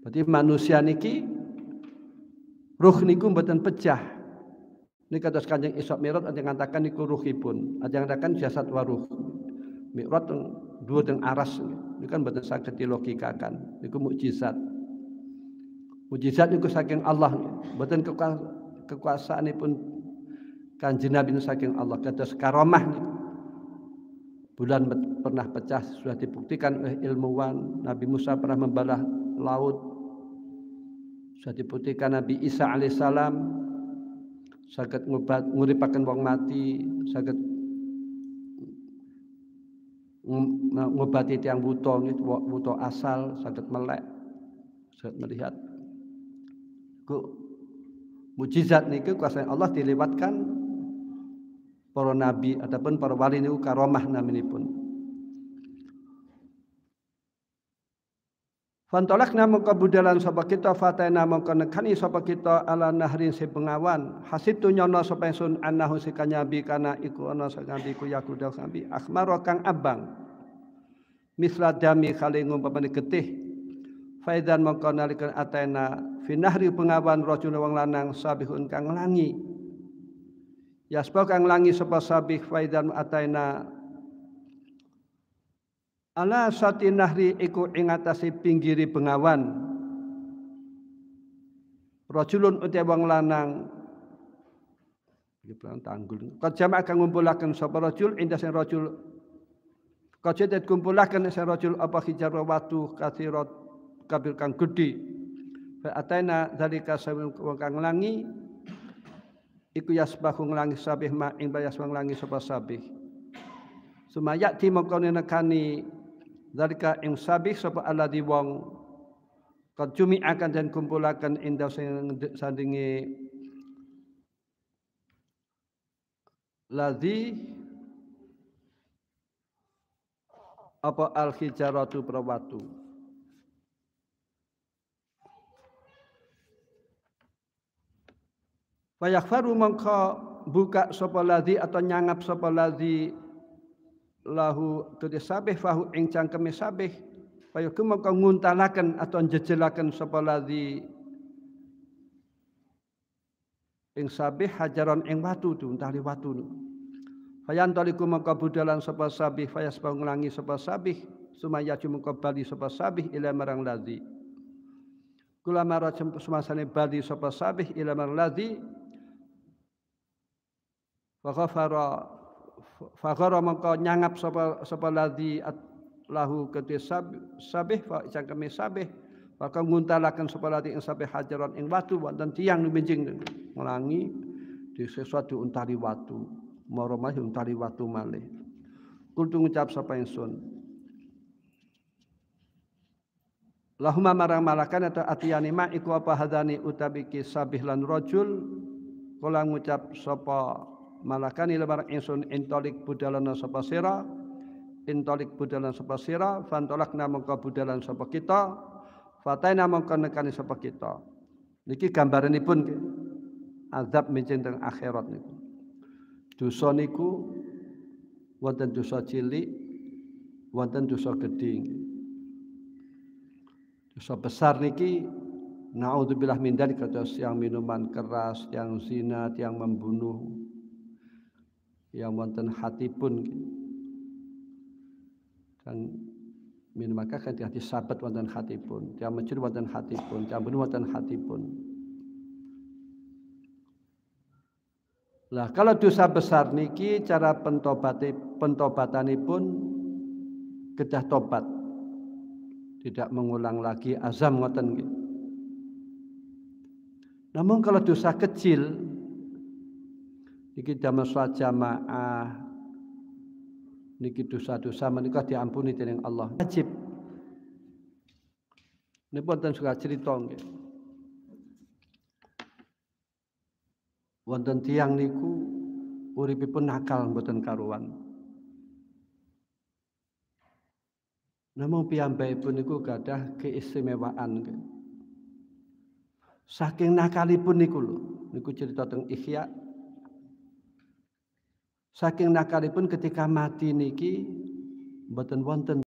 Berarti manusia niki ruh niku mboten pecah. Niki kados Kanjeng Isa Mirat ada ngatakan niku ruhipun, ada ngatakan jasad waruh. Mirat dua teng aras niku kan mboten saged dilogikakan. Niku mukjizat. Mukjizat niku saking Allah, mboten kekuasaanipun Kanjeng Nabi saking Allah kados karomah niku bulan pernah pecah sudah dibuktikan oleh ilmuwan Nabi Musa pernah membalah laut sudah dibuktikan Nabi Isa alaihissalam sakit ngobat nguripakan wong mati sakit ngobati tiang buto itu buto asal sakit melek sakit melihat ku mujizat niku kuasa Allah dilewatkan para nabi ataupun para wali niku karomah naminipun. Fantolak nama ke budalan sapa kita fatah nama ke nekani sapa kita ala nahrin si pengawan hasib tu nyono sapa yang sun anahu si kanyabi kana iku ono sa kanyabi ku yaku dal kanyabi akhmaro kang abang misla dami khalingum pamani getih faizan mongko nalikan atena fi pengawan rojulawang lanang sabihun kang langi Yasbau kang langi sapa sabih faidan ataina Ala sati nahri iku ing atase pinggiri bengawan. Rajulun uti wong lanang iki tanggul. Qad jama'a kang ngumpulaken sapa rajul inda sing rajul. Qad jadat kumpulaken sing rajul apa hijar watu kathirat kabir kang gedhe. Fa ataina zalika wong kang langi iku yasbahu nglangi sabih ma ing bayas nglangi sapa sabih sumaya ti mongkon nekani zalika ing sabih sapa alladhi wong kajumi akan dan kumpulakan indah sandingi ladhi apa al hijaratu prawatu Fayakfaru mengko buka sapa ladzi atau nyangap sapa ladzi lahu tudi sabih fahu ing cangkeme sabih fayukum mengko nguntalaken atau jejelaken sapa ladzi ing sabih hajaran ing watu untali watu nu fayantaliku mengko budalan sapa sabih fayasbah nglangi sapa sabih sumaya mengko bali sapa sabih ila marang ladzi kula marajam sumasane bali sapa sabih ila marang ladzi faghafara faghara mongko nyangap sapa sapa ladzi lahu kete sabih fa sabeh, sabih maka nguntalakan ladzi ing sabih hajaran ing watu wonten tiang lumijing ngelangi di sesuatu untari watu mara mah untari watu malih kultu ngucap sapa ingsun Lahuma marang malakan atau atiyani ma iku apa hadani utabiki sabih lan rajul kula ngucap sapa malakani lebar insun intolik budalan sapa sira intolik budalan sapa sira fantolakna mengko budalan sapa kita fataina mengko nekani sapa kita niki gambaranipun azab mincin teng akhirat niku dosa niku wonten dosa cilik wonten dosa gedhe dosa besar niki naudzubillah min dzalik yang minuman keras yang zina yang membunuh yang wonten pun kan min maka kan di hati sahabat wonten pun tiap mencur wonten pun tiap bunuh wonten pun lah kalau dosa besar niki cara pentobati pun kedah tobat tidak mengulang lagi azam ngoten namun kalau dosa kecil iki damel salat jamaah niki dosa-dosa menikah diampuni dening Allah wajib ini wonten suka cerita nggih wonten tiang niku pun nakal mboten karuan namun pun niku gadah keistimewaan nggih saking nakalipun niku lho niku cerita teng ikhya. Saking nakalipun ketika mati niki boten wonten